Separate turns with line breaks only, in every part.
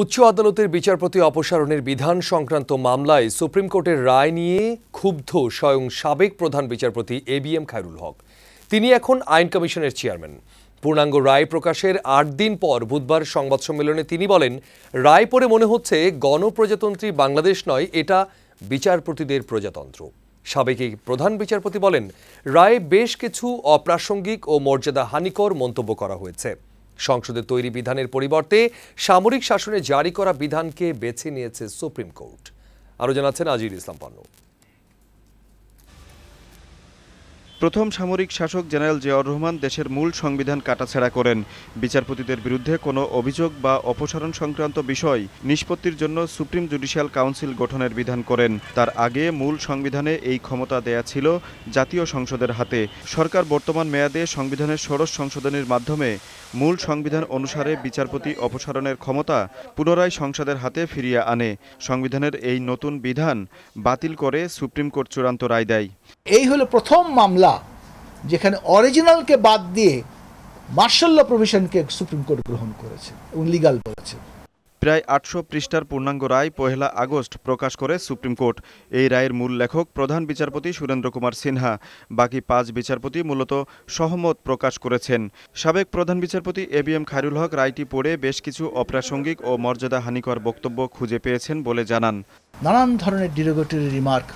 উচ্চ আদালতের বিচারপতি অপসারণের বিধান সংক্রান্ত মামলায় সুপ্রিম কোর্টের রায় নিয়ে ক্ষুব্ধ স্বয়ং সাবেক প্রধান বিচারপতি A B M Khairul Haque তিনি এখন আইন কমিশনের চেয়ারম্যান পূর্ণাঙ্গ রায় প্রকাশের আট দিন পর বুধবার সংবাদ সম্মেলনে তিনি বলেন রায় পড়ে মনে হচ্ছে গণপ্রজাতন্ত্রী বাংলাদেশ নয় এটা বিচারপতিদের প্রজাতন্ত্র সাবেক প্রধান বিচারপতি বলেন রায়ে বেশ কিছু অপ্রাসঙ্গিক ও মর্যাদা হানিকর মন্তব্য করা হয়েছে সংসদে তৈরি বিধানের পরিবর্তে সামরিক শাসনে জারি করা বিধানকে বেছে নিয়েছে সুপ্রিম কোর্ট আরও জানাচ্ছেন আজির ইসলাম পান্ন
প্রথম সামরিক শাসক জেনারেল জিয়াউর রহমান দেশের মূল সংবিধান কাটাছেড়া করেন বিচারপতিদের বিরুদ্ধে কোনো অভিযোগ বা অপসারণ সংক্রান্ত বিষয় নিষ্পত্তির জন্য সুপ্রিম জুডিশিয়াল কাউন্সিল গঠনের বিধান করেন তার আগে মূল সংবিধানে এই ক্ষমতা দেয়া ছিল জাতীয় সংসদের হাতে সরকার বর্তমান মেয়াদে সংবিধানের ষোড়শ সংশোধনের মাধ্যমে মূল সংবিধান অনুসারে বিচারপতি অপসারণের ক্ষমতা পুনরায় সংসদের হাতে ফিরিয়ে আনে সংবিধানের এই নতুন বিধান বাতিল করে সুপ্রিম কোর্ট চূড়ান্ত রায় দেয়
এই হলো প্রথম মামলা যেখানে অরিজিনালকে বাদ দিয়ে মার্শাল্লা প্রভিশনকে সুপ্রিম কোর্ট গ্রহণ করেছে এবং লিগাল বলেছে
প্রায় আটশো পৃষ্ঠার পূর্ণাঙ্গ রায় পহেলা আগস্ট প্রকাশ করে সুপ্রিম কোর্ট এই রায়ের মূল লেখক প্রধান বিচারপতি সুরেন্দ্র কুমার সিনহা বাকি পাঁচ বিচারপতি মূলত সহমত প্রকাশ করেছেন সাবেক প্রধান বিচারপতি A B M Khairul Haque রায়টি পড়ে বেশ কিছু অপ্রাসঙ্গিক ও মর্যাদা হানিকর বক্তব্য খুঁজে পেয়েছেন বলে জানান
নানান ধরনের ডিরোগেটরি রিমার্ক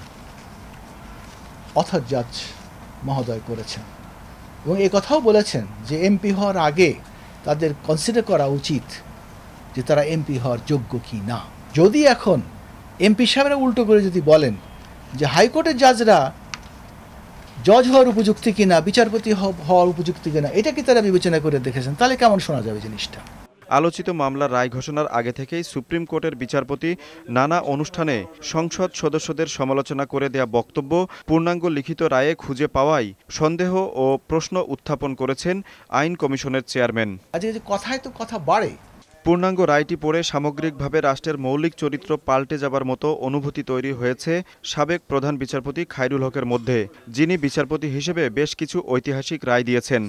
অথার জাজ মহোদয় করেছেন এবং এ কথাও বলেছেন যে এমপি হওয়ার আগে তাদের কনসিডার করা উচিত যে তারা এমপি হওয়ার যোগ্য কি না যদি এখন এমপি সাহেবরা উল্টো করে যদি বলেন যে হাইকোর্টের জাজরা জজ হওয়ার উপযুক্তি কিনা বিচারপতি হওয়ার উপযুক্তি কিনা এটা কি তারা বিবেচনা করে দেখেছেন তাহলে কেমন শোনা যাবে জিনিসটা
আলোচিত মামলার রায় ঘোষণার আগে থেকেই সুপ্রিম কোর্টের বিচারপতি নানা অনুষ্ঠানে সংসদ সদস্যদের সমালোচনা করে দেয়া বক্তব্য পূর্ণাঙ্গ লিখিত রায়ে খুঁজে পাওয়াই সন্দেহ ও প্রশ্ন উত্থাপন করেছেন আইন কমিশনের চেয়ারম্যান কথায় তো কথা বাড়ে পূর্ণাঙ্গ রায়টি পড়ে সামগ্রিকভাবে রাষ্ট্রের মৌলিক চরিত্র পাল্টে যাবার মতো অনুভূতি তৈরি হয়েছে সাবেক প্রধান বিচারপতি খাইরুল হকের মধ্যে যিনি বিচারপতি হিসেবে বেশ কিছু ঐতিহাসিক রায় দিয়েছেন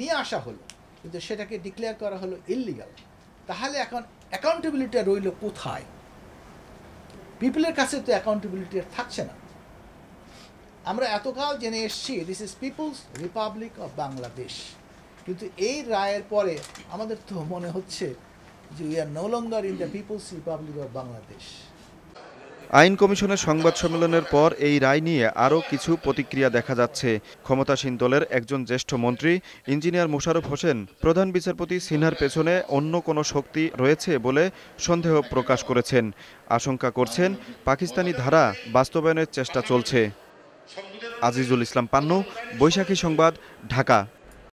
নিয়ে আসা হলো কিন্তু সেটাকে ডিক্লেয়ার করা হলো ইলিগাল তাহলে এখন অ্যাকাউন্টেবিলিটি রইল কোথায় পিপলের কাছে তো অ্যাকাউন্টেবিলিটি আর থাকছে না আমরা এতকাল জেনে এসছি this is People's Republic of Bangladesh কিন্তু এই রায়ের পরে আমাদের তো মনে হচ্ছে যে we are no longer in the People's Republic of Bangladesh
আইন কমিশনের সংবাদ সম্মেলনের পর এই রায় নিয়ে আরও কিছু প্রতিক্রিয়া দেখা যাচ্ছে ক্ষমতাসীন দলের একজন জ্যেষ্ঠ মন্ত্রী ইঞ্জিনিয়ার মোশারফ হোসেন প্রধান বিচারপতি সিনহার পেছনে অন্য কোনো শক্তি রয়েছে বলে সন্দেহ প্রকাশ করেছেন আশঙ্কা করছেন পাকিস্তানি ধারা বাস্তবায়নের চেষ্টা চলছে আজিজুল ইসলাম পান্নু বৈশাখী সংবাদ ঢাকা